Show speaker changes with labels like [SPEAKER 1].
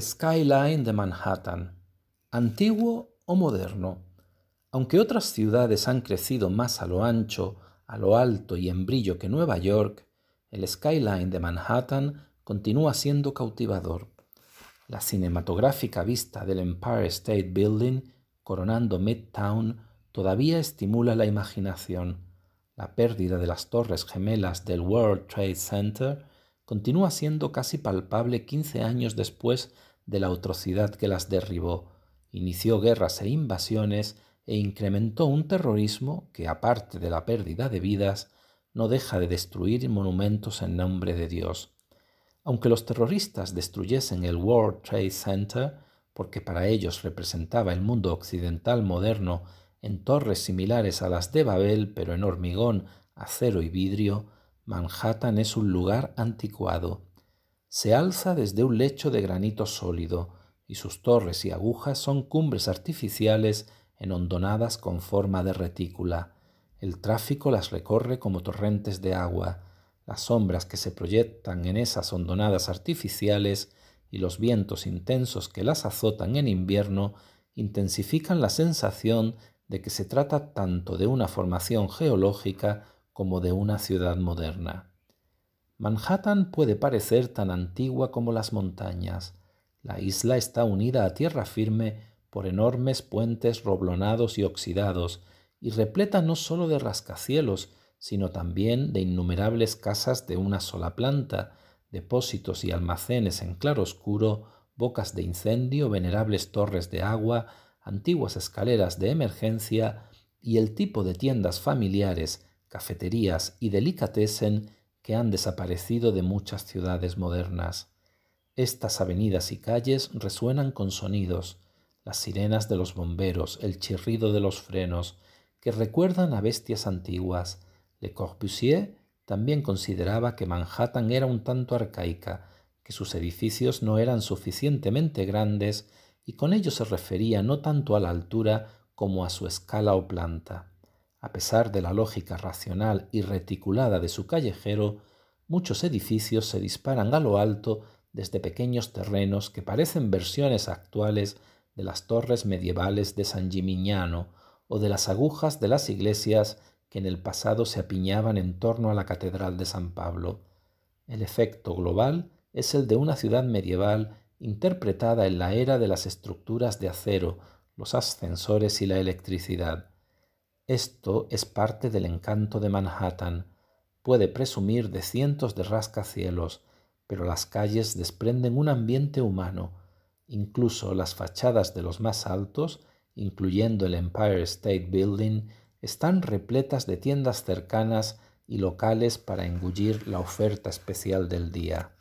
[SPEAKER 1] Skyline de Manhattan, antiguo o moderno. Aunque otras ciudades han crecido más a lo ancho, a lo alto y en brillo que Nueva York, el skyline de Manhattan continúa siendo cautivador. La cinematográfica vista del Empire State Building coronando Midtown todavía estimula la imaginación. La pérdida de las torres gemelas del World Trade Center continúa siendo casi palpable 15 años después de la atrocidad que las derribó. Inició guerras e invasiones e incrementó un terrorismo que, aparte de la pérdida de vidas, no deja de destruir monumentos en nombre de Dios. Aunque los terroristas destruyesen el World Trade Center, porque para ellos representaba el mundo occidental moderno en torres similares a las de Babel, pero en hormigón, acero y vidrio, Manhattan es un lugar anticuado. Se alza desde un lecho de granito sólido, y sus torres y agujas son cumbres artificiales en hondonadas con forma de retícula. El tráfico las recorre como torrentes de agua, las sombras que se proyectan en esas hondonadas artificiales y los vientos intensos que las azotan en invierno intensifican la sensación de que se trata tanto de una formación geológica como de una ciudad moderna. Manhattan puede parecer tan antigua como las montañas. La isla está unida a tierra firme por enormes puentes roblonados y oxidados, y repleta no sólo de rascacielos, sino también de innumerables casas de una sola planta, depósitos y almacenes en claro oscuro, bocas de incendio, venerables torres de agua, antiguas escaleras de emergencia y el tipo de tiendas familiares cafeterías y delicatessen que han desaparecido de muchas ciudades modernas. Estas avenidas y calles resuenan con sonidos, las sirenas de los bomberos, el chirrido de los frenos, que recuerdan a bestias antiguas. Le Corbusier también consideraba que Manhattan era un tanto arcaica, que sus edificios no eran suficientemente grandes y con ello se refería no tanto a la altura como a su escala o planta. A pesar de la lógica racional y reticulada de su callejero, muchos edificios se disparan a lo alto desde pequeños terrenos que parecen versiones actuales de las torres medievales de San Gimignano o de las agujas de las iglesias que en el pasado se apiñaban en torno a la Catedral de San Pablo. El efecto global es el de una ciudad medieval interpretada en la era de las estructuras de acero, los ascensores y la electricidad. Esto es parte del encanto de Manhattan. Puede presumir de cientos de rascacielos, pero las calles desprenden un ambiente humano. Incluso las fachadas de los más altos, incluyendo el Empire State Building, están repletas de tiendas cercanas y locales para engullir la oferta especial del día.